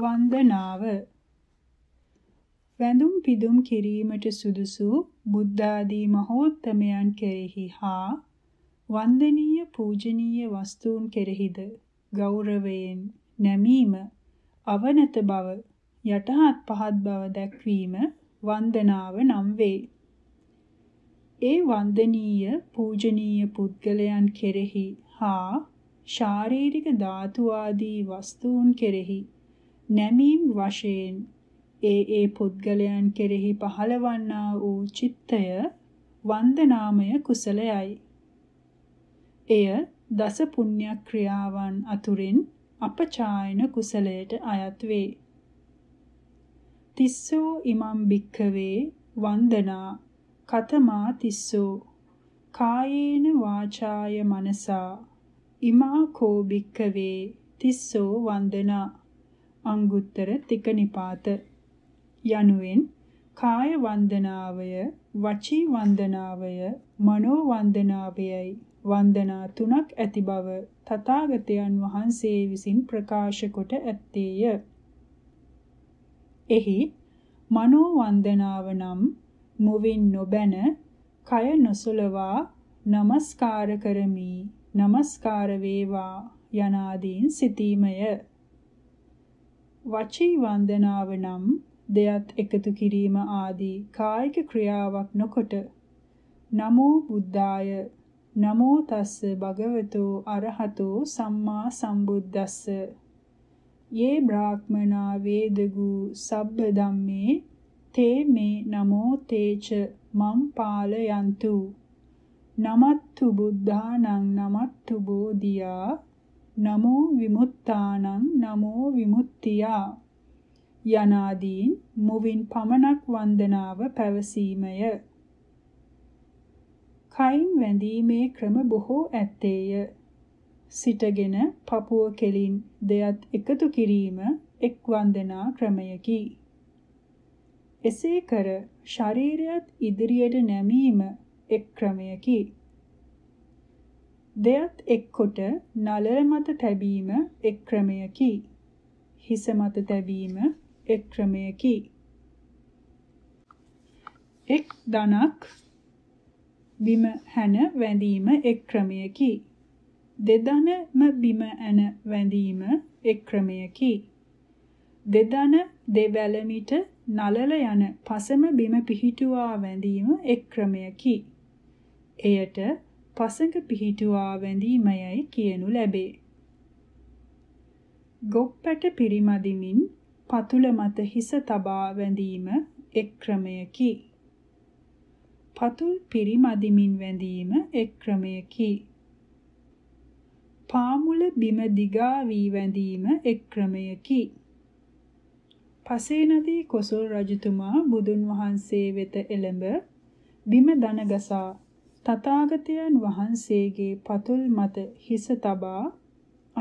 වන්දනාව වැඳුම් පිදුම් කිරීමට සුදුසු බුද්ධාදී මහෝත්තමයන් කෙරෙහි හා වන්දනීය පූජනීය වස්තුන් කෙරෙහිද ගෞරවයෙන් නැමීම අවනත බව යටහත් පහත් බව දැක්වීම වන්දනාව නම් වේ. ඒ වන්දනීය පූජනීය පුද්ගලයන් කෙරෙහි හා ශාරීරික ධාතු ආදී වස්තුන් කෙරෙහි නැමීම් වශයෙන් ඒ ඒ පුද්ගලයන් කෙරෙහි පහළවන්නා වූ චිත්තය වන්දනාමය කුසලයයි. එය දස පුණ්‍ය ක්‍රියාවන් අතුරින් අපචායන කුසලයට අයත් වේ. තිස්සෝ ඉමම් භික්ඛවේ වන්දනා කතමා තිස්සෝ කායේන වාචාය මනසා ඉමා කෝ භික්ඛවේ තිස්සෝ වන්දනා අංගුත්තර තික නිපාත යනුවෙන් කාය වන්දනාවය වචී වන්දනාවය මනෝ වන්දනාවයයි වන්දනා තුනක් ඇති බව තථාගතයන් වහන්සේ විසින් ප්‍රකාශ කොට ඇත්තේය එහි මනෝ වන්දනාව නම් මුවින් නොබැන කය නොසලවා নমස්කාර කරමි নমස්කාර වේවා යනාදීන් සිටීමය වචී වන්දනාව නම් දෙයත් එකතු කිරීම ආදී කායික ක්‍රියාවක් නොකොට නමෝ බුද්ධාය නමෝ තස්ස භගවතෝ අරහතෝ සම්මා සම්බුද්දස්ස යේ බ්‍රාහ්මනා වේදගු සබ්බ ධම්මේ තේ මේ නමෝ තේච මම් පාලයන්තු නමත්තු බුද්ධානං නමත්තු බෝධියා නමෝ විමුක්තානං නමෝ විමුක්තියා යනාදීන් මුවින් පමණක් වන්දනාව පැවසීමය. කයින් වැඳීමේ ක්‍රම බොහෝ ඇත්තේය. සිටගෙන පපුව කෙලින් දෙයත් එකතු කිරීම එක් වන්දනා ක්‍රමයකි. එසේ කර ශරීරයත් ඉදිරියට නැමීම එක් ක්‍රමයකි. දෙයත් එක්කොට නළල මත තැබීම එක් ක්‍රමයකි. හිස මත තැබීම එක් ක්‍රමයකි. එක් ධනක් බිම හැන වැඳීම එක් ක්‍රමයකි. දෙදනම බිම ඇන වැඳීම එක් ක්‍රමයකි. දෙදන දෙවැලමිට නළල යන පසම බිම පිහිටුවා වැඳීම එක් ක්‍රමයකි. එයට පසඟ පිහිටුවා වැඳීමයයි කියනු ලැබේ. ගොප්පැට පිරිමදිමින් පතුල මත හිස තබා වැඳීම එක් ක්‍රමයකි. පතුල් පිරිමදිමින් වැඳීම එක් ක්‍රමයකි. පාමුල බිම දිගා වී වැඳීම එක් ක්‍රමයකි. පසේනදී කොසල් රජතුමා බුදුන් වහන්සේ වෙත එළඹ බිම දනගසා තථාගතයන් වහන්සේගේ පතුල් මත හිස තබා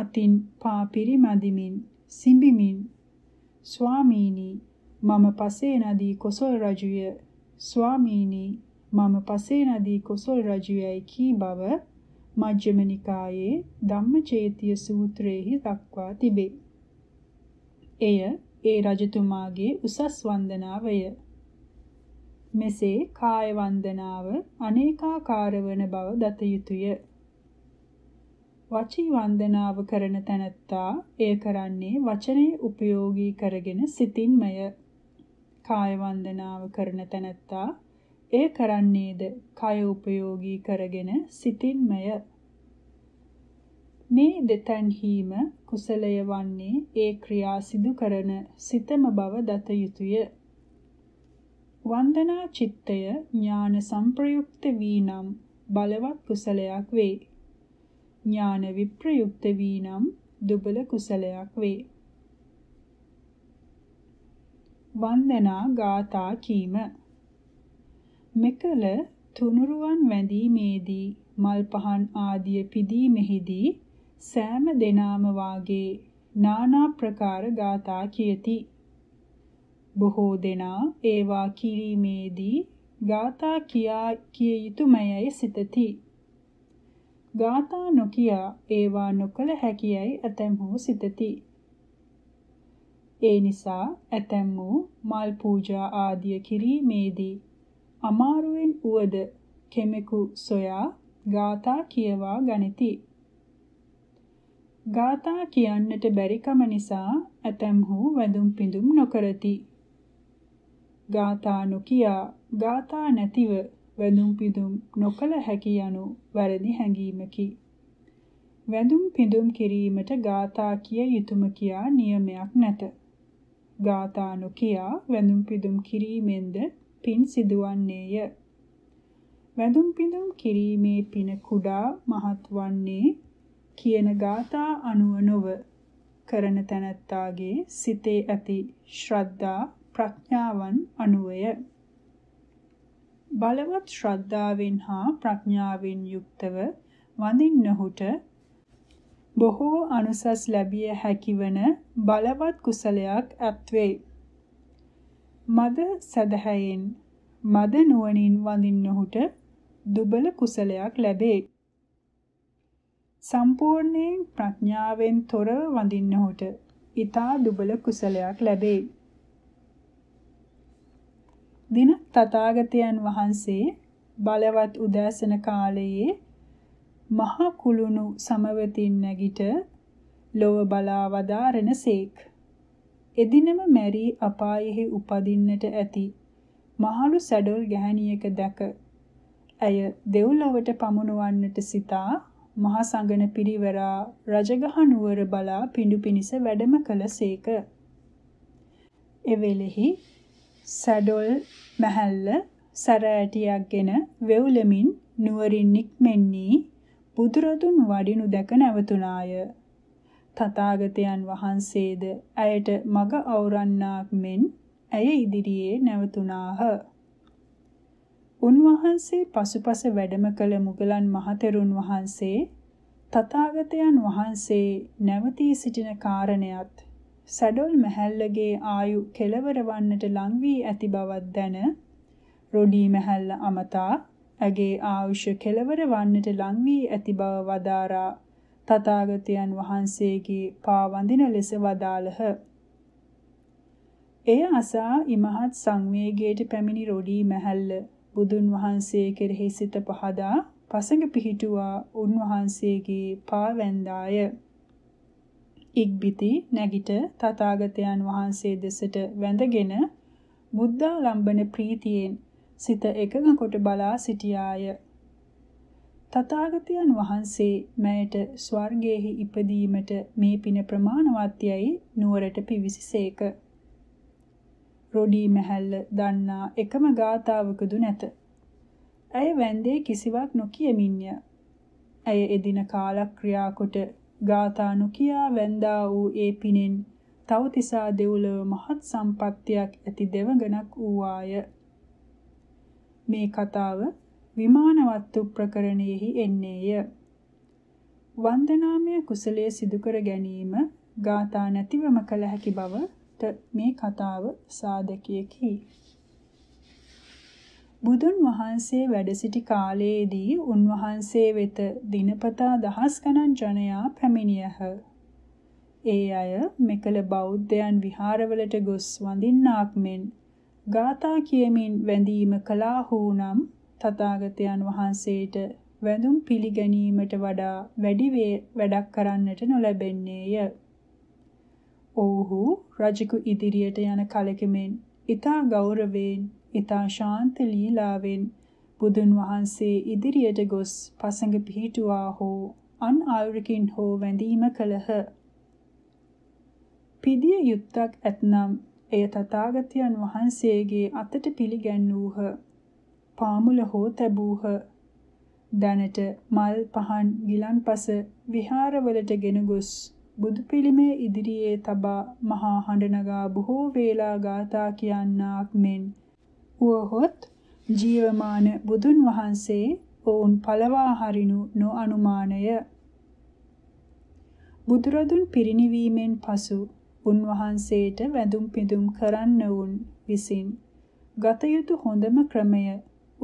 අතින් පා පිරිමැදිමින් සිඹිමින් ස්වාමීනි මම පසේ නදී කොසල් රජුය ස්වාමීනි මම පසේ නදී කොසල් රජුයයි කී බව මජ්ක්‍ධිම නිකායේ ධම්මචේතිය සූත්‍රයේහි දක්වා තිබේ. එය ඒ රජතුමාගේ උසස් වන්දනාවය. මෙසේ කාය වන්දනාව අනේකාකාර වන බව දත යුතුය. වචී වන්දනාව කරන තැනැත්තා එය කරන්නේ වචනේ උපයෝගී කරගෙන සිතින්මය. කාය වන්දනාව කරන තැනැත්තා එය කරන්නේද කය උපයෝගී කරගෙන සිතින්මය. මේ දෙතන්හිම කුසලය වන්නේ ඒ ක්‍රියා සිදු කරන සිතම බව දත යුතුය. වන්දනා චිත්තය ඥාන සංප්‍රයුක්ත වී නම් බලවත් කුසලයක් වේ. ඥාන විප්‍රයුක්ත වී නම් දුබල කුසලයක් වේ. වන්දනා ගාථා කීම මෙකල තුනුරුවන් වැඳීමේදී මල් පහන් ආදිය පිදීමෙහිදී සෑම දෙනාම වාගේ නානා ප්‍රකාර ගාථා කියති. බොහෝ දෙනා ඒවා කිරීමේදී ගාථා කියා කිය යුතුයමයි සිතති. ගාථා නොකියා ඒවා නොකළ හැකියයි ඇතැම්හු සිතති. ඒ නිසා ඇතැම් වූ මල් පූජා ආදිය කිරීමේදී අමාරුවෙන් උවද කෙමෙකු සොයා ගාථා කියවා ගනිති. ගාථා කියන්නට බැරිකම නිසා ඇතැම්හු වැඳුම් පිඳුම් නොකරති. ගාථා නොකියා ගාථා නැතිව වැඳුම් පිදුම් නොකළ හැකි යනු වැරදි හැඟීමකි. වැඳුම් පිදුම් කිරීමට ගාථා කිය යුතුයම කියා නියමයක් නැත. ගාථා නොකියා වැඳුම් පිදුම් කිරීමෙන්ද පින් සිදුවන්නේය. වැඳුම් පිදුම් කිරීමේ පින කුඩා මහත් වන්නේ කියන ගාථා අනුව නොව කරන තැනැත්තාගේ සිතේ ඇති ශ්‍රද්ධා ප්‍රඥාවන් අනුවය. බලවත් ශ්‍රද්ධාවෙන් හා ප්‍රඥාවෙන් යුක්තව වඳින්නහුට බොහෝ අනුසස් ලැබිය හැකිවන බලවත් කුසලයක් ඇත්වේ. මද සදහැයෙන් මද නුවණින් වඳින්නහුට දුබල කුසලයක් ලැබේ. සම්පූර්ණයෙන් ප්‍රඥාවෙන් තොරව වඳින්නහුට ඊතා දුබල කුසලයක් ලැබේ. දින තථාගතයන් වහන්සේ බලවත් උදෑසන කාලයේ මහා කුළුණු සමවතින් නැගිට ලොව බලා වදාරන සේක්. එදිනම මැරී අපායෙහි උපදින්නට ඇති මහලු සැඩොල් ගැහණියක දැක ඇය දෙව්ලොවට පමුණුවන්නට සිතා මහා සංගණ පිරිවරා රජගහ නුවර බලා පිඬු පිනිස වැඩම කළසේක. එවෙලෙහි සැඩොල් මැහැල්ල සැරෑටියක්ගෙන වෙව්ලමින් නුවරින් නික්මෙන්නේ බුදුරදුන් වඩිනු දැක නැවතුණාය. තථාගතයන් වහන්සේද ඇයට මග අවරන්නාක් මෙන් ඇය ඉදිරියේ නැවතුණාහ. උන්වහන්සේ පසුපස වැඩම කළ මුගලන් මහතෙරුන් වහන්සේ තථාගතයන් වහන්සේ නැවතී සිටින කාරණයත් සැඩොල් මැහැල්ලගේ ආයු කෙලවර වන්නට ලං වී ඇති බවක් දැන රොඩී මැහැල්ල අමතා ඇගේ ආයුෂ කෙලවර වන්නට ලං වී ඇති බව වදාරා තථාගතයන් වහන්සේගේ පා වඳින ලෙස වදාළහ. එය අසා ඉමහත් සංවේගයට පැමිණි රොඩී මැහැල්ල බුදුන් වහන්සේ කෙරෙහි සිත පහදා පසඟ පිහිටුවා උන්වහන්සේගේ පාවැන්දාය. ඉක්බිති නැගිට තථාගතයන් වහන්සේ දෙසට වැඳගෙන බුද්ධාලම්බන ප්‍රීතියෙන් සිත එකඟ කොට බලා සිටියාය. තථාගතයන් වහන්සේ මෑයට ස්වර්ගයේහි ඉපදීමට මේ පින ප්‍රමාණවත් යයි නුවරට පිවිසිසේක. රොඩී මහල්ල දන්නා එකම ගාතාවකදු නැත. ඇය වැන්දේ කිසිවක් නොකියමින්ය. ඇය එදින කාලක්‍රියා කොට ගාථා නොකියා වැන්දා වූ ඒ පිනෙන් තවතිසා දෙව්ලොව මහත් සම්පත්තියක් ඇති දෙවඟනක් වූවාය. මේ කතාව විමානවත්තු ප්‍රකරණයෙහි එන්නේය. වන්දනාමය කුසලයේ සිදුකර ගැනීම ගාථා නැතිවම කළ හැකි බවට මේ කතාව සාධකයකි. බුදුන් වහන්සේ වැඩ සිටි කාලයේදී උන්වහන්සේ වෙත දිනපතා දහස් ගණන් ජනයා පැමිණියහ. ඒ අය මෙකල බෞද්ධයන් විහාරවලට ගොස් වඳින්නාක් මෙන් ගාථා කියමින් වැඳීම කළාහු නම් තථාගතයන් වහන්සේට වැඳුම් පිළිගැනීමට වඩා වැඩි වැඩක් කරන්නට නොලැබෙන්නේය. ඔව්හු රජෙකු ඉදිරියට යන කලකෙමින් ඊතා ගෞරවයෙන් ඊතා ශාන්ත ලීලාවෙන් බුදුන් වහන්සේ ඉදිරියට ගොස් පසඟ පිහිටුවා හෝ අන් ආයුරකින් හෝ වැඳීම කළහ. පිදිය යුත්තක් ඇතනම් එය තථාගතයන් වහන්සේගේ අතට පිළිගැන්වූහ. පාමුල හෝ තැබූහ. දැනට මල් පහන් ගිලන්පස විහාරවලට ගෙන ගොස් බුදු පිළිමේ ඉදිරියේ තබා මහා හඬ නගා බොහෝ වේලා ගාථා කියන්නාක් මෙන් වුවහොත් ජීවමාන බුදුන් වහන්සේ ඔවුන් පළවා හරිනු නොඅනුමානය. බුදුරදුන් පිරිණිවීමෙන් පසු උන්වහන්සේට වැඳුම් පිදුම් කරන්න වුන් විසින් ගත යුතු හොඳම ක්‍රමය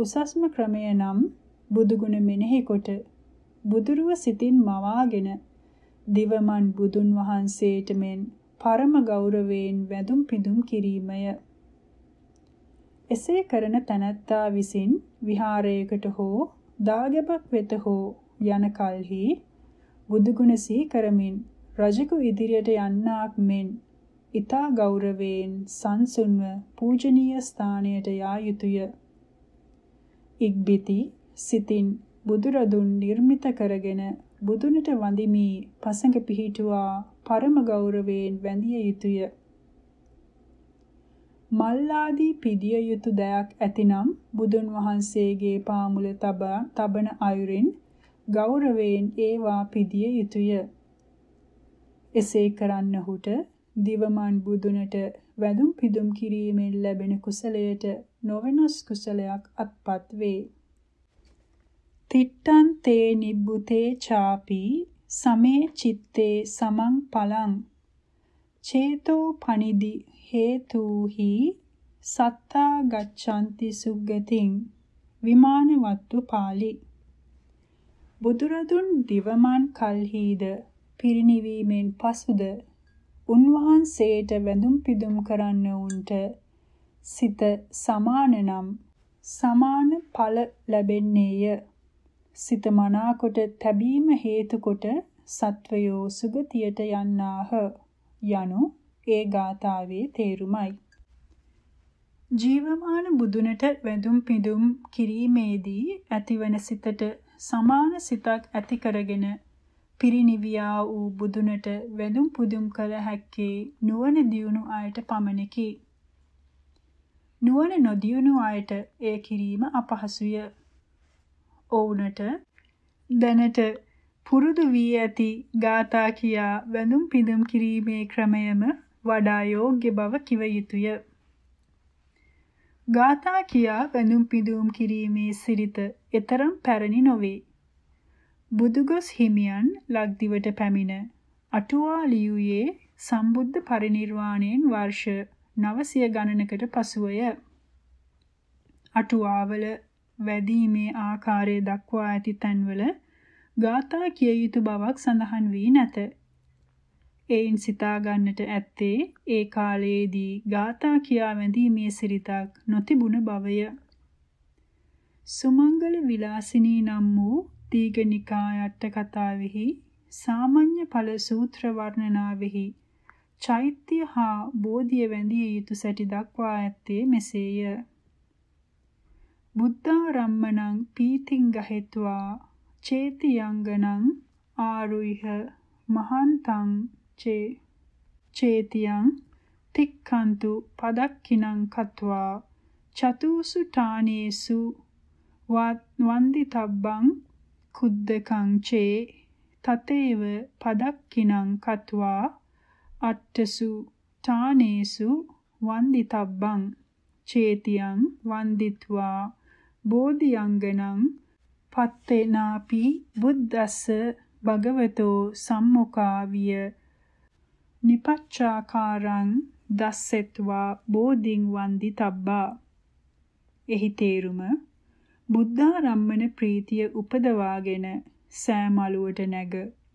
උසස්ම ක්‍රමය නම් බුදුගුණ මෙනෙහි කොට බුදුරුව සිතින් මවාගෙන දිවමන් බුදුන් වහන්සේට මෙන් පරම ගෞරවයෙන් වැඳුම් පිදුම් කිරීමය. එසේ කරන තැනැත්තා විසින් විහාරයකට හෝ දාගැබක් වෙත හෝ යන කල්හි බුදුගුණ සිහි කරමින් රජෙකු ඉදිරියට යන්නාක් මෙන් ඊතා ගෞරවයෙන් සංසුන්ව පූජනීය ස්ථානයට යා යුතුය. ඉක්බිති සිතින් බුදුරදුන් නිර්මිත කරගෙන බුදුනට වඳිමි පසඟ පිහිටුවා පරම ගෞරවයෙන් වැඳිය යුතුය. මල්ලාදී පිදිය යුතු දයක් ඇතිනම් බුදුන් වහන්සේගේ පාමුල තබා තබන අයුරින් ගෞරවයෙන් ඒවා පිදිය යුතුය. එසේ කරන්නහුට දිවමන් බුදුනට වැඳුම් පිදුම් කිරීමෙන් ලැබෙන කුසලයට නොවෙනස් කුසලයක් අත්පත් වේ. තිට්ඨං තේ නිබ්බුතේ ചാපි සමේ චitte සමං පලං චේතෝ පනිදි හේතුහි සත්තා ගච්ඡanti සුග්ගතින් විමානවත්තු පාළි බුදුරදුන් දිවමන් කල්හිද පිරිණිවීමෙන් පසුද උන්වහන්සේට වැඳුම් පිදුම් කරන්න උන්ට සිත සමාන නම් සමාන ඵල ලැබෙන්නේය සිත මනාකොට තැබීම හේතු කොට සත්වයෝ සුගතියට යන්නාහ යනු ඒ ගාථාවේ තේරුමයි. ජීවමාන බුදුනට වැඳුම් පිදුම් කිරීමේදී ඇතිවන සිතට සමාන සිතක් ඇති කරගෙන පිරිණිවියා වූ බුදුනට වැඳුම් පුදුම් කළ හැක්කේ නුවණ දියුණු අයට පමණකි. නුවණ නොදියුණු අයට ඒ කිරීම අපහසුය. ඔවුනට දැනට පුරුදු වී ඇති ගාථා කියා වැඳුම් පිදුම් කිරීමේ ක්‍රමයම වඩා යෝග්‍ය බව කිව යුතුය. ගාථා කියා වැඳුම් පිදුම් කිරීමේ සිරිත එතරම් පැරණි නොවේ. බුදුගොස් හිමියන් ලක්දිවට පැමිණ අටුවා ලියුයේ සම්බුද්ධ පරිනිර්වාණයෙන් වර්ෂ 900 ගණනකට පසුවය. අටුවාවල වැදීමේ ආකාරය දක්වා ඇති තැන්වල ගාථා කිය යුතු බවක් සඳහන් වී නැත. එයින් සිතා ගන්නට ඇත්තේ ඒ කාලයේදී ගාථා කියා වැඳීමේ සිරිතක් නොතිබුණ බවය. සුමංගල විලාසිනී නම් වූ දීඝනිකාය අට කතාවෙහි සාමාන්‍ය ඵල සූත්‍ර වර්ණනාවෙහි චෛත්‍ය හා බෝධිය වැඳිය යුතු සැටි දක්වා ඇත්තේ මෙසේය. බුද්ධාරම්මණං පීතිං ගහෙත්වා චේතියංගනං ආරුයිහ මහන්තං චේතියං තික්ඛන්තු පදක්ඛිනං කତ୍වා චතුසු ඨානේසු වන්දිතබ්බං කුද්දකං චේ තතේව පදක්ඛිනං කତ୍වා අට්ඨසු ඨානේසු වන්දිතබ්බං චේතියං වන්දිත්වා බෝධියංගනං පත්තේනාපි බුද්දස්ස භගවතෝ සම්මුඛාවිය නිපච්චාකාරං දස්සෙත්වා බෝධින් වන්දි තබ්බා. එහි තේරුම බුද්ධාරම්මන ප්‍රීතිය උපදවාගෙන සෑමලුවට නැග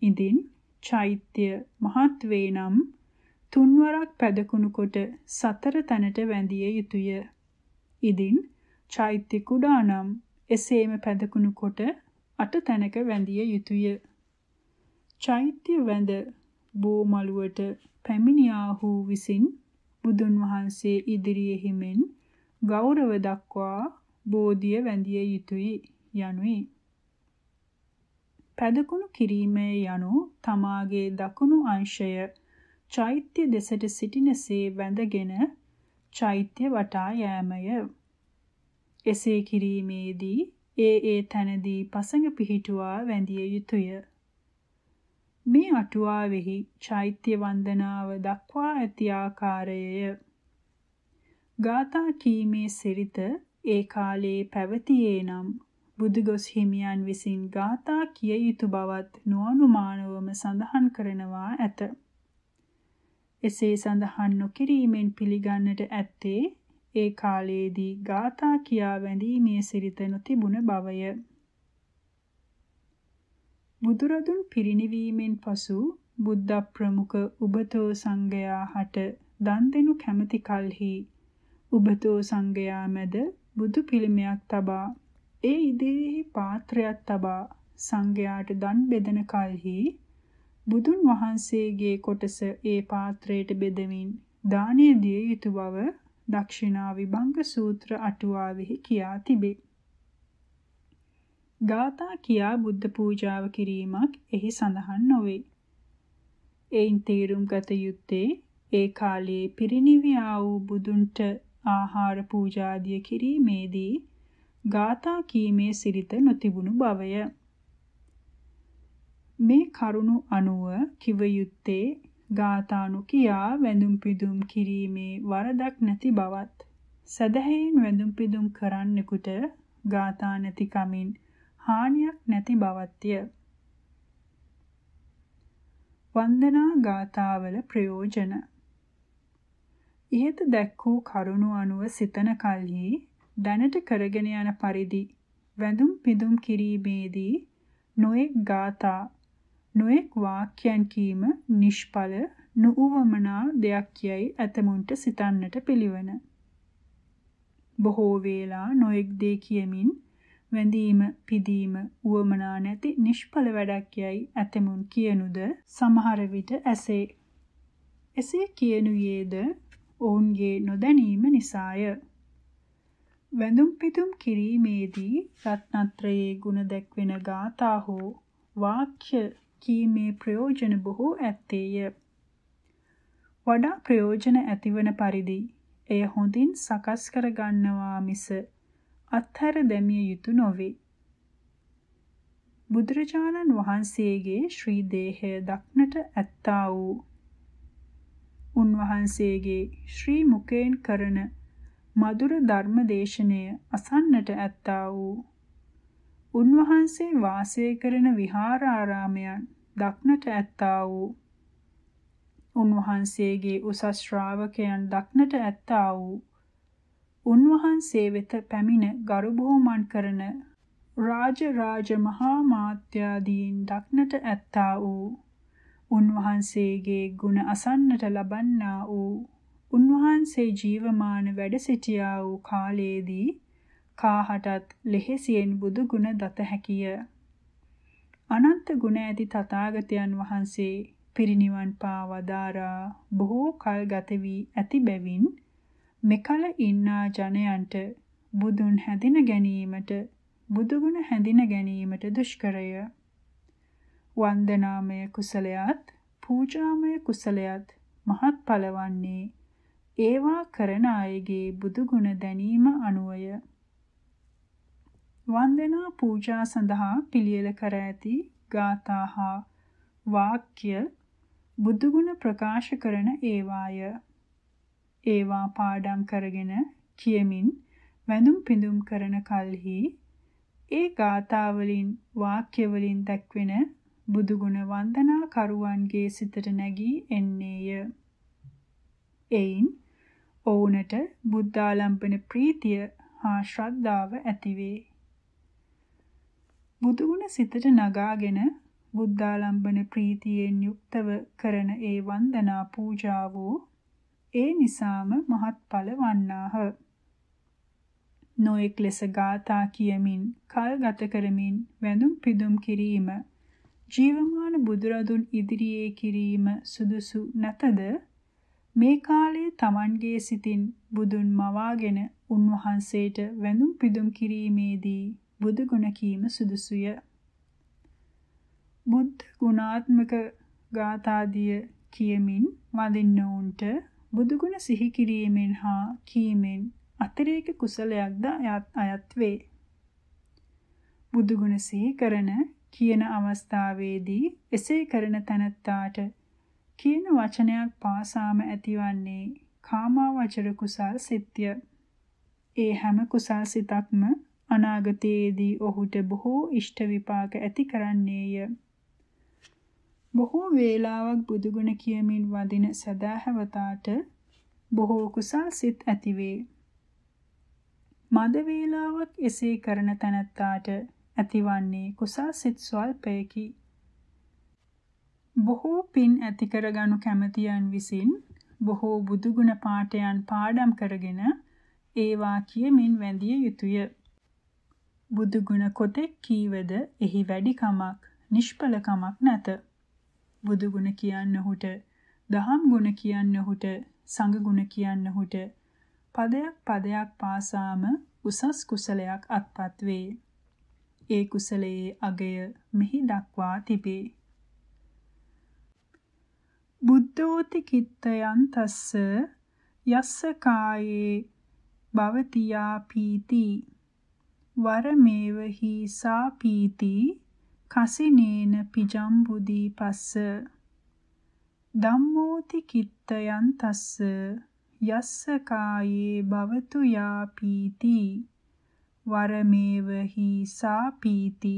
ඉඳින් චෛත්‍ය මහත් වේ නම් තුන්වරක් පැදකුණු කොට සතර තැනට වැඳිය යුතුය. ඉදින් චෛත්‍ය කුඩා නම් එසේම පැදකුණු කොට අට තැනක වැඳිය යුතුය. චෛත්‍ය වැඳ බෝමළුවට පැමිණියාහු විසින් බුදුන් වහන්සේ ඉදිරියෙහි මෙන් ගෞරව දක්වා බෝධිය වැඳිය යුතුය යනුයි. පැදකුණු කිරීමේ යනු තමාගේ දකුණු අංශය චෛත්‍ය දෙසට සිටිනසේ වැඳගෙන චෛත්‍ය වටා යෑමය. එසේ කිරීමේදී ඒ ඒ තැනදී පසඟ පිහිටුවා වැඳිය යුතුය. මේ අටුවාවෙහි චෛත්‍ය වන්දනාව දක්වා ඇති ආකාරයය. ගාථා කීමේ සිරිත ඒ කාලයේ පැවතියේ නම් බුදුගොස් හිමියන් විසින් ගාථා කිය යුතු බවත් නොඅනුමානවම සඳහන් කරනවා ඇත. එසේ සඳහන් නොකිරීමෙන් පිළිගන්නට ඇත්තේ ඒ කාලයේදී ගාථා කියා වැඳීමේ සිරිත නොතිබුණ බවය. බුදුරදුන් පිරිණිවීමෙන් පසු බුද්ධ ප්‍රමුඛ උබතෝ සංඝයා හට දන් දෙනු කැමැති කලෙහි උබතෝ සංඝයා මැද බුදු පිළිමයක් තබා ඒ ඉදිරියේ පාත්‍රයක් තබා සංඝයාට දන් බෙදෙන කලෙහි බුදුන් වහන්සේගේ කොටස ඒ පාත්‍රයට බෙදමින් දානය දිය යුතු බව දක්ෂිනා විභංග සූත්‍ර අටුවාවෙහි කියා තිබේ. ගාථා කියා බුද්ධ පූජාව කිරීමක් එහි සඳහන් නොවේ. එයින් තේරුම් ගත යුත්තේ ඒ කාලයේ පිරිනිවියා වූ බුදුන්ට ආහාර පූජාදිය කිරීමේදී ගාථා කීමේ සිරිත නොතිබුණු බවය. මේ කරුණු අනුව කිව යුත්තේ ගාථානු කියා වැඳුම් පිදුම් කිරීමේ වරදක් නැති බවත් සදහැයින් වැඳුම් පිදුම් කරන්නෙකුට ගාථා නැති කමින් හානියක් නැති බවත්ය. වන්දනා ගාතාවල ප්‍රයෝජන ඉහත දැක්වූ කරුණු අනුව සිතන කල්හි දැනට කරගෙන යන පරිදි වැඳුම් පිදුම් කිරීමේදී නොඑක් ගාථා නොඑක් වාක්‍යයන් කීම නිෂ්ඵල නුවමනා දෙයක් යයි ඇතමුන්ට සිතන්නට පිළිවන. බොහෝ වේලා නොඑක් දේ කියමින් වැඳීම පිදීම උවමනා නැති නිෂ්ඵල වැඩක් යයි ඇතමුන් කියනුද සමහර විට ඇසේ එසේ කියනුයේද ඔවුන්ගේ නොදැනීම නිසාය වැඳුම් පිදුම් කිරීමේදී රත්නත්‍රයේ ಗುಣ දැක්වෙන ගාථා හෝ වාක්‍ය කීමේ ප්‍රයෝජන බොහෝ ඇත්තේය වඩා ප්‍රයෝජන ඇතිවන පරිදි එය හොඳින් සකස් කර ගන්නවා මිස අත්හැර දැමිය යුතු නොවේ. බුදුරජාණන් වහන්සේගේ ශ්‍රී දේහය දක්නට ඇත්තා වූ උන්වහන්සේගේ ශ්‍රී මුකයෙන් කරන මధుර ධර්ම දේශනය අසන්නට ඇත්තා වූ උන්වහන්සේ වාසය කරන විහාරාරාමයන් දක්නට ඇත්තා වූ උන්වහන්සේගේ උසස් ශ්‍රාවකයන් දක්නට ඇත්තා වූ උන්වහන්සේ වෙත පැමිණ ගරු බොහොමන් කරන රාජරාජ මහා මාත්‍යාදීන් දක්නට ඇත්තා වූ උන්වහන්සේගේ ගුණ අසන්නට ලබන්නා වූ උන්වහන්සේ ජීවමාන වැඩ සිටියා වූ කාලයේදී කාහටත් ලෙහෙසියෙන් බුදු ගුණ දත හැකිය. අනන්ත ගුණ ඇති තථාගතයන් වහන්සේ පිරිනිවන් පාවදාරා බොහෝ කල් ගත වී ඇති බැවින් මෙකල ඉන්නා ජනයන්ට බුදුන් හැඳින ගැනීමට බුදුගුණ හැඳින ගැනීමට දුෂ්කරය. වන්දනාමය කුසලයත් පූජාමය කුසලයත් මහත් පලවන්නේ ඒවා කරන අයගේ බුදුගුණ දැනීම අනුවය. වන්දනා පූජා සඳහා පිළියෙල කර ඇති ගාථා හා වාක්‍ය බුදුගුණ ප්‍රකාශ කරන ඒවාය. ඒවා පාඩම් කරගෙන කියමින් වැඳුම් පිඳුම් කරන කල්හි ඒ ගාථාවලින් වාක්‍යවලින් දැක්වෙන බුදුගුණ වන්දනා කරුවන්ගේ සිතට නැගී එන්නේය. එයින් ඔවුනට බුද්ධාලම්පන ප්‍රීතිය හා ශ්‍රද්ධාව ඇතිවේ. බුදුගුණ සිතට නගාගෙන බුද්ධාලම්බන ප්‍රීතියෙන් යුක්තව කරන ඒ වන්දනා පූජාව ඒ නිසාම මහත්ඵල වන්නාහ. නොඑක් ලෙස ගාථා කියමින් කල් ගත කරමින් වැඳුම් පිදුම් කිරීම ජීවමාන බුදුරදුන් ඉදිරියේ කිරීම සුදුසු නැතද මේ කාලයේ Tamanගේ සිතින් බුදුන් මවාගෙන උන්වහන්සේට වැඳුම් පිදුම් කිරීමේදී බුදු ගුණ කීම සුදුසුය බුද්ධ ගුණාත්මක ගාථාදිය කියමින් වඳින්නෝන්ට බුදුගුණ සිහි කිරීමෙන් හා කීමෙන් අතිරේක කුසලයක්ද අයත් වේ. බුදුගුණ සිහි කරන කියන අවස්ථාවේදී එසේ කරන තැනැත්තාට කියන වචනයක් පාසාම ඇතිවන්නේ කාමාවචර කුසල් සිත්ය. ඒ හැම කුසල් සිතක්ම අනාගතයේදී ඔහුට බොහෝ ඉෂ්ට විපාක ඇති කරන්නේය. බොහෝ වේලාවක් බුදුගුණ කියමින් වඳින සදාහවතාට බොහෝ කුසල් සිත් ඇතිවේ. මද වේලාවක් එසේ කරන තැනැත්තාට ඇතිවන්නේ කුසල් සිත් ස්වල්පයකි. බොහෝ පින් ඇති කරගනු කැමැතියන් විසින් බොහෝ බුදුගුණ පාඨයන් පාඩම් කරගෙන ඒවා කියමින් වැඳිය යුතුය. බුදුගුණ කොතෙක් කීවද එහි වැඩිකමක් නිෂ්පලකමක් නැත. බුදු ගුණ කියන්නහුට දහම් ගුණ කියන්නහුට සංඝ ගුණ කියන්නහුට පදයක් පදයක් පාසාම උසස් කුසලයක් අත්පත් වේ. ඒ කුසලයේ අගය මෙහි දක්වා තිබේ. බුද්ධෝති කිත්තයන් තස්ස යස්ස කායේ භවතියා පීති වරමේව හීසා පීති කසිනේන පිජම්බුදී පස්ස ධම්මෝති කිත්තයන් තස්ස යස්ස කායේ භවතු යා පීති වරමේව හි සා පීති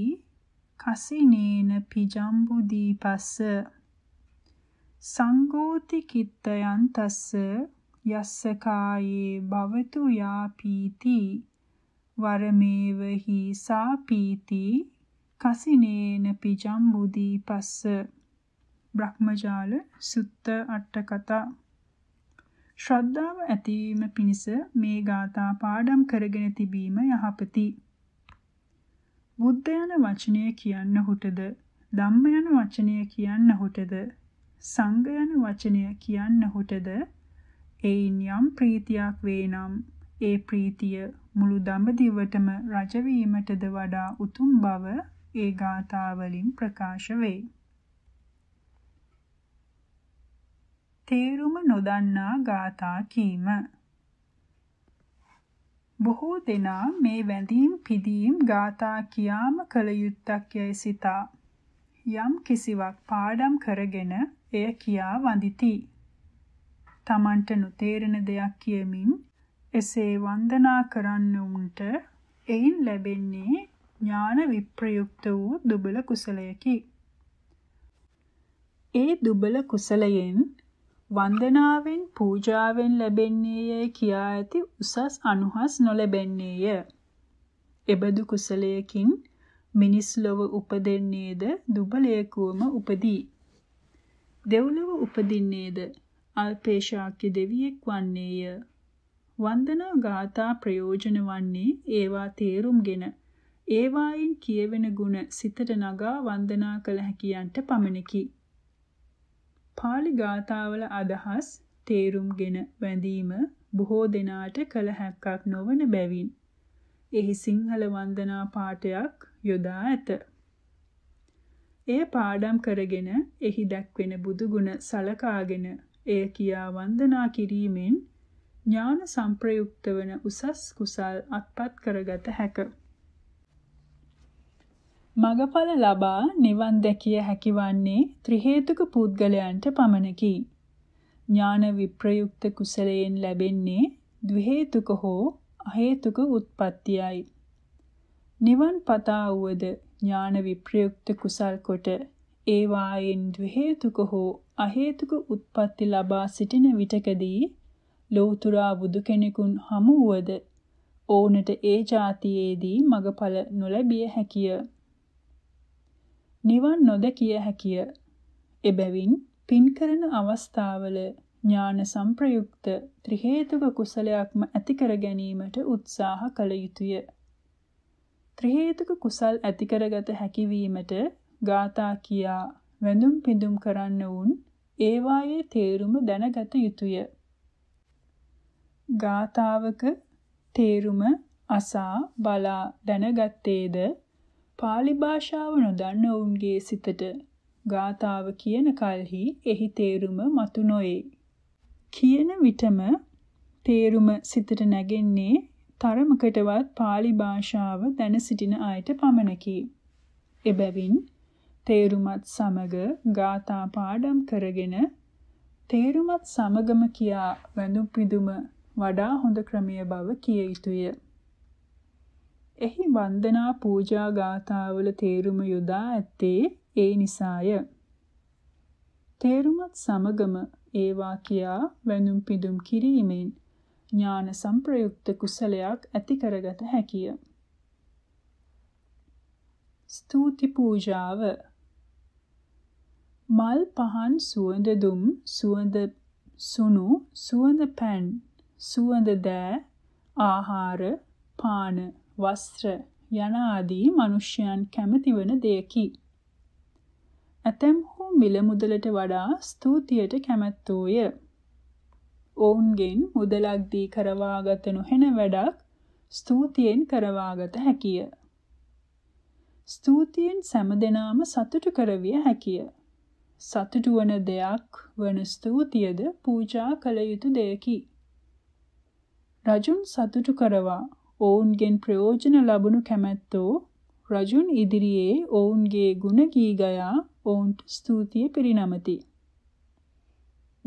කසිනේන පිජම්බුදී පස්ස සංගෝති කිත්තයන් තස්ස යස්ස කායේ භවතු යා පීති වරමේව හි සා පීති කසිනේන පිජම්බුදීපස්ස බ්‍රහ්මජාල සුත්ත අට කතා ශ්‍රද්ධාව ඇතිවීම පිණිස මේ ගාථා පාඩම් කරගෙන තිබීම යහපති. බුද්ධ යන වචනය කියන්න හොටද ධම්ම යන වචනය කියන්න හොටද සංඝ යන වචනය කියන්න හොටද එයින් යම් ප්‍රීතියක් වේනම් ඒ ප්‍රීතිය මුළු දඹදිවටම රජවීමටද වඩා උතුම් බව ඒ ගාථාවලින් ප්‍රකාශ වේ. තේරුම නොදන්නා ගාථා කීම බොහෝ දෙනා මේ වැඳීම් පිදීම් ගාථා කියාම කල යුත්තක් යයි සිතා යම් කිසිවක් පාඩම් කරගෙන එය කියා වඳಿತಿ තමන්ට නොතේරෙන දෙයක් කියමින් එසේ වන්දනා කරන්නුන්ට එයින් ලැබෙන්නේ ඥාන විප්‍රයුක්ත වූ දුබල කුසලයකි. ඒ දුබල කුසලයෙන් වන්දනාවෙන් පූජාවෙන් ලැබෙන්නේය කියා ඇති උසස් අනුහස් නොලැබෙන්නේය. එබඳු කුසලයකින් මිනිස් ලොව උපදින්නේද දුබලයකුවම උපදී. දෙව්ලොව උපදින්නේද අල්පේශාක්‍ය දෙවියෙක් වන්නේය. වන්දනා ගාථා ප්‍රයෝජන වන්නේ ඒවා තේරුම්ගෙන ඒවායින් කියවෙන ගුණ සිතට නගා වන්දනා කළ හැකියන්ට පමණකි. පාලි ගාථාවල අදහස් තේරුම්ගෙන වැඳීම බොහෝ දෙනාට කළ හැක්කක් නොවන බැවින් එහි සිංහල වන්දනා පාඨයක් යොදා ඇත. එය පාඩම් කරගෙන එහි දැක්වෙන බුදුගුණ සලකාගෙන එය කියා වන්දනා කිරීමෙන් ඥාන සංප්‍රයුක්ත වන උසස් කුසල් අත්පත් කරගත හැකිය. මගඵල ලබා නිවන් දැකිය හැකි වන්නේ ත්‍රි හේතුක පුද්ගලයන්ට පමණකි. ඥාන විප්‍රයුක්ත කුසලයෙන් ලැබෙන්නේ ද්වි හේතුක හෝ අහේතුක උත්පත්තියයි. නිවන් පතා වූද ඥාන විප්‍රයුක්ත කුසල් කොට ඒවායින් ද්වි හේතුක හෝ අහේතුක උත්පත්ති ලබා සිටින විටකදී ලෝතුරා බුදු කෙනෙකුන් හමු වූද ඕනට ඒ જાතියේදී මගඵල නොලැබිය හැකිය. නිවන් නොදකිය හැකිය. එබැවින් පින් කරන අවස්ථාවල ඥාන සංප්‍රයුක්ත ත්‍රි හේතුක කුසලයක්ම ඇති කර ගැනීමට උත්සාහ කළ යුතුය. ත්‍රි හේතුක කුසල් ඇති කරගත හැකි වීමට ගාථා කියා වැඳුම් පිඳුම් කරන්න වුන් ඒවායේ තේරුම දැනගත යුතුය. ගාතාවක තේරුම අසා බලා දැනගත්තේද pāli භාෂාව නොදන්න ඔවුන්ගේ සිතට ගාතාව කියන කලෙහි එහි තේරුම මතු නොවේ. කියන විටම තේරුම සිතට නැගෙන්නේ තරමකටවත් pāli භාෂාව දැන සිටින අයට පමණකි. එබැවින් තේරුමත් සමග ගාථා පාඩම් කරගෙන තේරුමත් සමගම කියා වැඳුම් පිදුම වඩා හොඳ ක්‍රමය බව කිය යුතුය. එහි වන්දනා පූජා ගාථාවල තේරුම යොදා ඇත්තේ ඒ නිසාය. තේරුමත් සමගම ඒවා කියා වැඳුම් පිදුම් කිරීමෙන් ඥාන සම්ප්‍රයුක්ත කුසලයක් ඇති කරගත හැකිය. ස්තුති පූජාව මල් පහන් සුවඳ දුම් සුවඳ සුණු සුවඳ පැන් සුවඳ දෑ ආහාර පාන වස්ත්‍ර යන ආදී මිනිසයන් කැමති වන දෙයකි. ඇතැම්හු මිල මුදලට වඩා ස්තුතියට කැමැත්තෝය. ඔවුන්ගෙන් මුදලක් දී කරවාගත නොහැන වැඩක් ස්තුතියෙන් කරවාගත හැකිය. ස්තුතියෙන් සෑමදෙනාම සතුටු කරවිය හැකිය. සතුටු වන දෙයක් වන ස්තුතියද පූජා කළ යුතු දෙයකි. රජුන් සතුටු කරවා ඔවුන්ගෙන් ප්‍රයෝජන ලබනු කැමැත්තෝ රජුන් ඉදිරියේ ඔවුන්ගේ ගුණ ගී ගයා ඔවුන්ට ස්තුතිය පිරිනමති.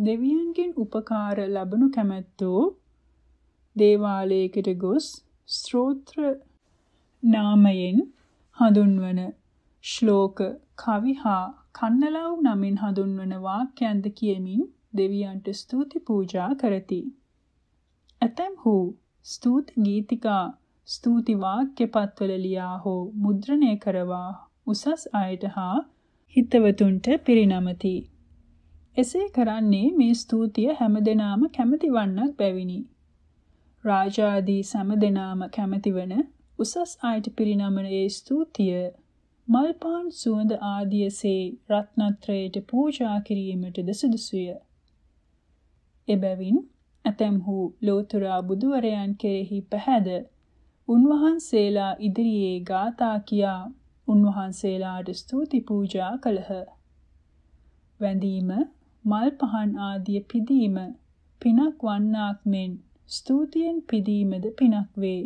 දෙවියන්ගෙන් උපකාර ලබනු කැමැත්තෝ දේවාලයකට ගොස් ස්ත්‍රෝත්‍ර නාමයෙන් හඳුන්වන ශ්ලෝක කවි හා කන්නලව් නමින් හඳුන්වන වාක්‍යන්ද කියමින් දෙවියන්ට ස්තුති පූජා කරති. ඇතැම්හූ ස්තුති ගීතිකා ස්තුති වාක්‍ය පත්වල ලියා හෝ මුද්‍රණය කරවා උසස් අයට හා හිතවතුන්ට පිරිනමති. එසේ කරන්නේ මේ ස්තුතිය හැමදෙනාම කැමති වන්නක් බැවිනි. රාජාදී සමදෙනාම කැමතිවන උසස් අයට පිරිනමන ඒ ස්තුතිය මල් පාන් සුවඳ ආදියසේ රත්නත්‍රයට පූජා කිරීමටද සුදුසුය. එබැවින් ඇතැම්හු ලෝතුරා බුදුවරයන් කෙරෙහි පැහැද උන්වහන්සේලා ඉදිරියේ ගාථා කියා උන්වහන්සේලාට ස්තුති පූජා කළහ. වැඳීම, මල් පහන් ආදිය පිදීම පිනක් වන්නාක් මෙන් ස්තුතියෙන් පිදීමද පිනක් වේ.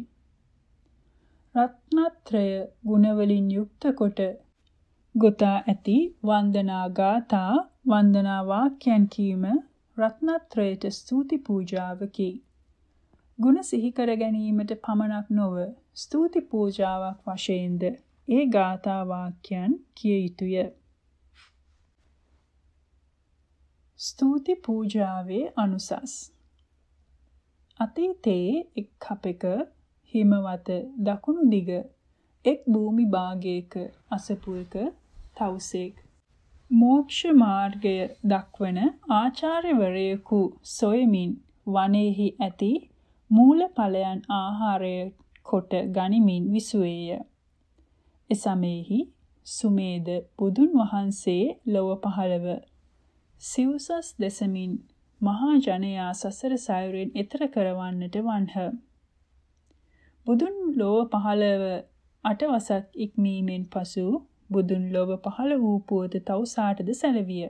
රත්නත්‍රය ගුණවලින් යුක්ත කොට ගොතා ඇති වන්දනා ගාථා වන්දනා වාක්‍යයන් කීම රත්නත්‍රයට ස්තුති පූජාව කි. ಗುಣ සිහි කර ගැනීමට පමණක් නොව ස්තුති පූජාවක් වශයෙන්ද ඒ ගාථා වාක්‍යයන් කිය යුතුය. ස්තුති පූජාවේ අනුසස් අතීතයේ එක් කපෙක හිමවත දකුණු දිග එක් භූමි භාගයක අසපුවක තවුසෙක් මෝක්ෂ මාර්ගය දක්වන ආචාර්යවරයෙකු සොයමින් වනයේහි ඇති මූලඵලයන් ආහාරය කොට ගනිමින් විසුවේය. එසමෙහි සුමේද බුදුන් වහන්සේ ලොව පහළව සිව්සස් දෙසමින් මහා ජනයා සසර සයුරෙන් එතර කරවන්නට වන්හ. බුදුන් ලොව පහළව අටවසක් ඉක්මීමෙන් පසු බුදුන් ලොව පහළ වූ පුවත තවුසාටද සැලවිය.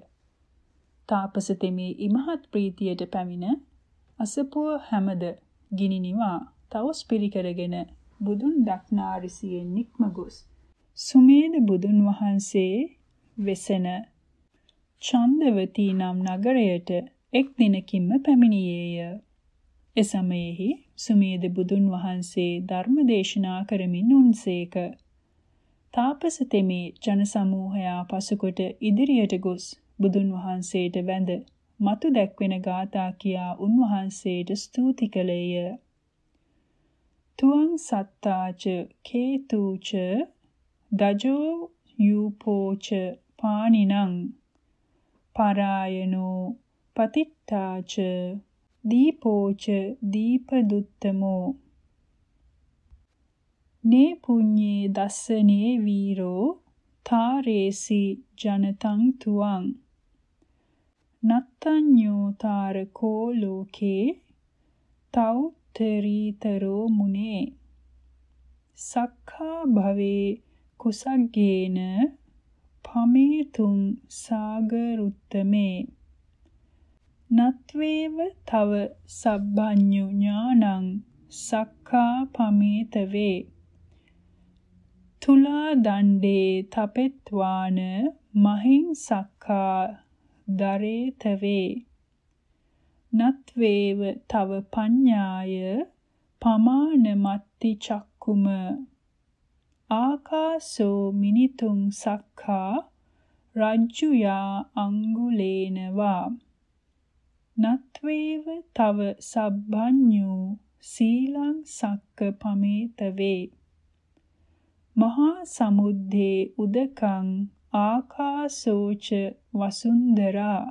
තාපස තෙමේ ඉමහත් ප්‍රීතියට පැමිණ අසපුව හැමද ගිනි නිවා තවුස් පිරිකරගෙන බුදුන් දක්නාරිසියෙන් නික්ම ගොස් සුමේද බුදුන් වහන්සේ වෙසෙන චන්දවතී නම් නගරයට එක් දිනකින්ම පැමිණියේය. එසමයෙහි සුමේද බුදුන් වහන්සේ ධර්ම දේශනා කරමින් උන්සේක. තාපස තෙමේ ජන සමූහයා පසුකොට ඉදිරියට ගොස් බුදුන් වහන්සේට වැඳ මතු දැක්වෙන ගාථා කියා උන්වහන්සේට ස්තුති කළේය. තුවං සත්තාච කේතුච දජෝ යූපෝච පානිනං පරායනෝ පතිත්තාච දීපෝච දීපදුත්තමෝ නේ පුඤ්ඤේ දස්සනේ වීරෝ තාරේසි ජනතං තුවං නත්තඤ්ඤෝ තාරකෝ ලෝකේ තවුත්තරීතරෝ මුනේ සක්ඛා භවේ කුසග්ගේන පමේතුං සාගරුත්තමේ නත්වේව තව සබ්බඤ්ඤු ඥානං සක්ඛා පමේතවේ තුලා දණ්ඩේ තපෙත්වාන මහින් සක්කා දරේ තවේ නත්වේව තව පඤ්ඤාය පමාන මත්ති චක්කුම ආකාසෝ මිනිතුං සක්ඛා රජ්ජුයා අංගුලේනවා නත්වේව තව සබ්බඤ්ඤෝ සීලං සක්ක පමේතවේ මහා සමුද්දේ උදකං ආකාසෝච වසුන්දරා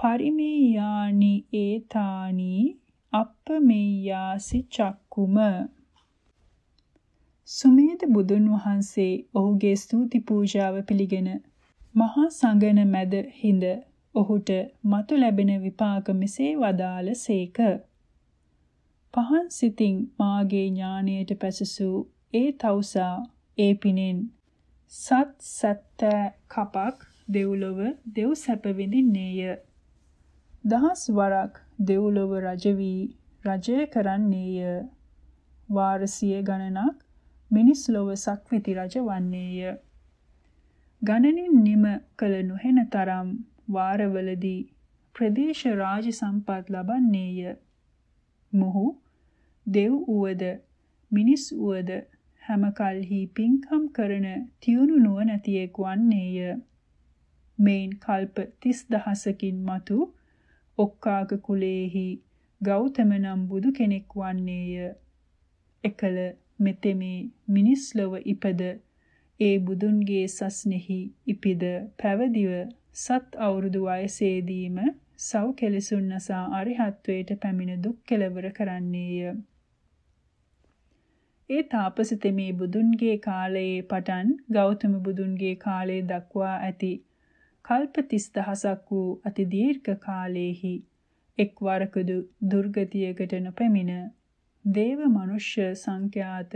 පරිමේයානි ඒතානි අප්පමේයාසි චක්කුම සුමේද බුදුන් වහන්සේ ඔහුගේ ස්තුති පූජාව පිළිගෙන මහා සංගන මැද හිඳ ඔහුට මතු ලැබෙන විපාක මෙසේ වදාළ සේක පහන් සිතින් මාගේ ඥාණයට පැසසූ ඒ තවුසා ඒ පිනෙන් සත් සත්තෑ කපක් දෙව්ලොව දෙව් සැප විඳින්නේය. දහස් වරක් දෙව්ලොව රජ වී රජය කරන්නේය. වාරසිය ගණනක් මිනිස් ලොව සක්විති රජ වන්නේය. ගණනින් නිම කළ නොහෙන තරම් වාරවලදී ප්‍රදේශ රාජ සම්පත් ලබන්නේය. මොහු දෙව් උවද මිනිස් උවද හැම කල්හි පින්කම් කරන තියුණු නුවණැතියෙක් වන්නේය. මේන් කල්ප 30000කින් මතු ඔක්කාක කුලේහි ගෞතම නම් බුදු කෙනෙක් වන්නේය. එකල මෙතෙමි මිනිස් ලොව ඉපද ඒ බුදුන්ගේ සස්නෙහි ඉපිද පැවදිව සත් අවුරුදු වයසේදීම සව් කෙලසුන් නසා අරිහත්වයට පැමිණ දුක් කෙලවර කරන්නේය. ඒ තාපසතෙමේ බුදුන්ගේ කාලයේ පටන් ගෞතම බුදුන්ගේ කාලය දක්වා ඇති කල්ප 30000ක් වූ අති දීර්ඝ කාලයේහි එක් වරකදු දුර්ගතියකට නොපැමිණ දේව මනුෂ්‍ය සංඛ්‍යාත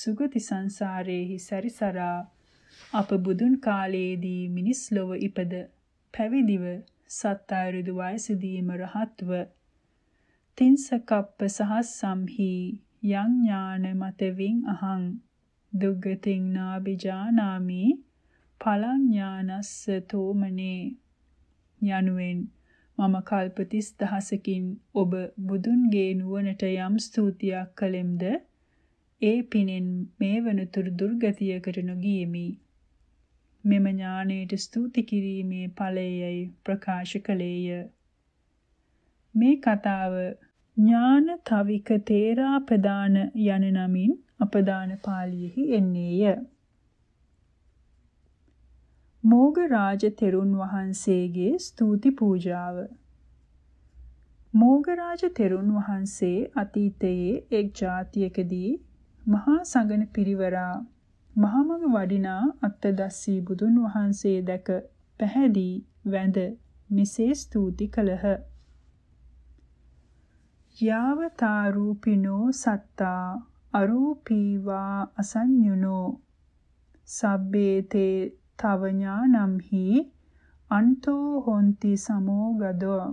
සුගති සංසාරයේහි සැරිසරා අප බුදුන් කාලයේදී මිනිස් ලොව ඉපද පැවිදිව සත්තාරුදු වයසදීම රහත්ව තින්සකප්ප සහස් සම්හි යං ඥාන මතවින් අහං දුග්ගතින් නාබිජානාමි පලං ඥානස්ස තෝමනේ යනුවෙන් මම කල්ප 30000කින් ඔබ බුදුන්ගේ නුවණට යම් ස්තුතියක් කළෙම්ද ඒ පිනෙන් මේ වනතුරු දුර්ගතියකට නොගියෙමි මෙම ඥාණයට ස්තුති කිරීමේ ඵලයයි ප්‍රකාශ කළේය මේ කතාව ඥාන තවික තේරාපදාන යන නමින් අපදාන පාළියෙහි එන්නේය. මෝග රාජ තෙරුන් වහන්සේගේ ස්තුති පූජාව මෝගරාජ තෙරුන් වහන්සේ අතීතයේ එක් ජාතියකදී මහා සංගන පිරිවරා මහමග වඩිනා අත්තදස්සී බුදුන් වහන්සේ දැක පැහැදී වැඳ මෙසේ ස්තුති කළහ. යාවතා රූපිනෝ සත්තා අරූපීවා අසඤ්ඤුනෝ සබ්බේතේ තව ඥානම්හි අන්තෝ හොಂತಿ සමෝගදෝ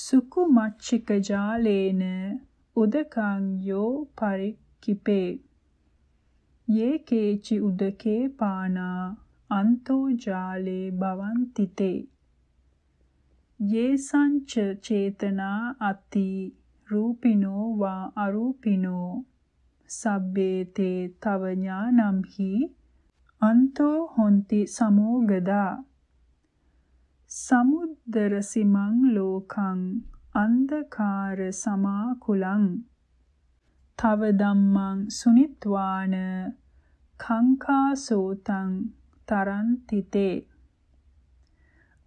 සුකු මච්චික ජාලේන උදකං යෝ පරික්කිපේ යේ කේචි උදකේ පානා අන්තෝ ජාලේ භවන්තිතේ යේ සංච චේතනා අති රූපිනෝ වා අරූපිනෝ සබ්බේ තේ තව ඥානම්හි අන්තෝ හොಂತಿ සමෝගදා සමුද්දර සිමං ලෝකං අන්ධකාර සමාකුලං තව ධම්මං සුනිත්වාන කංකාසෝතං තරන්තිතේ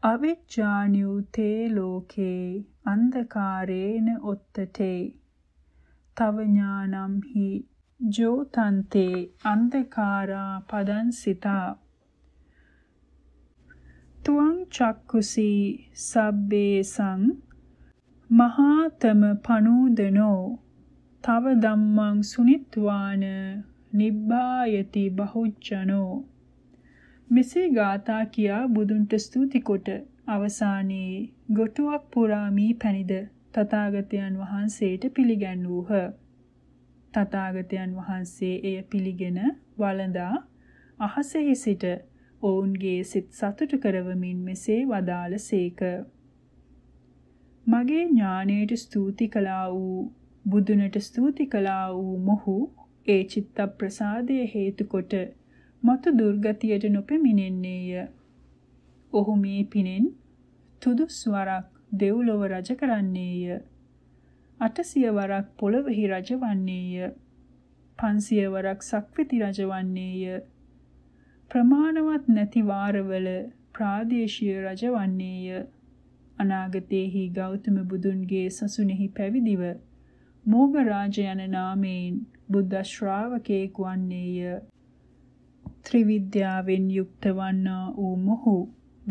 අවිජ්ජානියු තේ ලෝකේ අන්ධකාරේන ඔත්තටේ තව ඥානම් හි ජෝතන්තේ අන්ධකාරා පදන්සිතා තුවං චක්කුසි සබ්බේසං මහාතම පනූදනෝ තව ධම්මං සුනිත්වාන නිබ්බායති බහුජ්ජනෝ මෙසේ ගාථා කියා බුදුන්ට ස්තුති කොට අවසානයේ ගොටුවක් පුරාමී පැනිද තථාගතයන් වහන්සේට පිළිගැන්වූහ. තථාගතයන් වහන්සේ එය පිළිගෙන වළඳා අහසෙහි සිට ඔවුන්ගේ සිත් සතුටු කරවමින් මෙසේ වදාළසේක. මගේ ඥාණයට ස්තුති කළා වූ බුදුනට ස්තුති කළා වූ මොහු ඒ චිත්ත ප්‍රසාදය හේතු කොට මතු දුර්ගතියට නොපෙමිණෙන්නේය. ඔහු මේ පිනෙන් තුදුස් වරක් දෙව්ලොව රජ කරන්නේය. අටසිය වරක් පොළොවෙහි රජවන්නේය. පන්සිය වරක් සක්විති රජවන්නේය. ප්‍රමාණවත් නැති වාරවල ප්‍රාදේශීය රජවන්නේය. අනාගතයේහි ගෞතම බුදුන්ගේ සසුනේහි පැවිදිව මෝග රාජ යන නාමයෙන් බුද්ධ ශ්‍රාවකෙක් වන්නේය. ත්‍රිවිද්‍යාවෙන් යුක්ත වන්නා වූ මොහු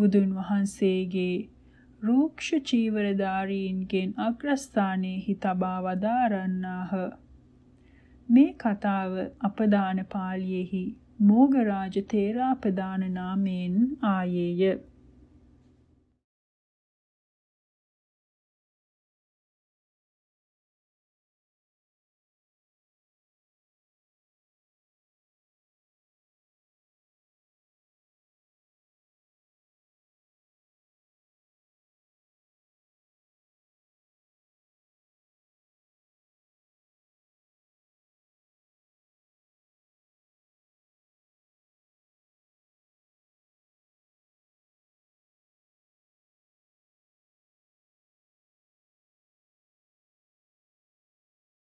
බුදුන් වහන්සේගේ රූක්ෂ චීවරධාරීන්ගෙන් අග්‍රස්ථානයේහි තබා වදාරන්නාහ. මේ කතාව අපදාන පාළියේහි මෝගරාජ තේරාපදාන නාමයෙන් ආයේය.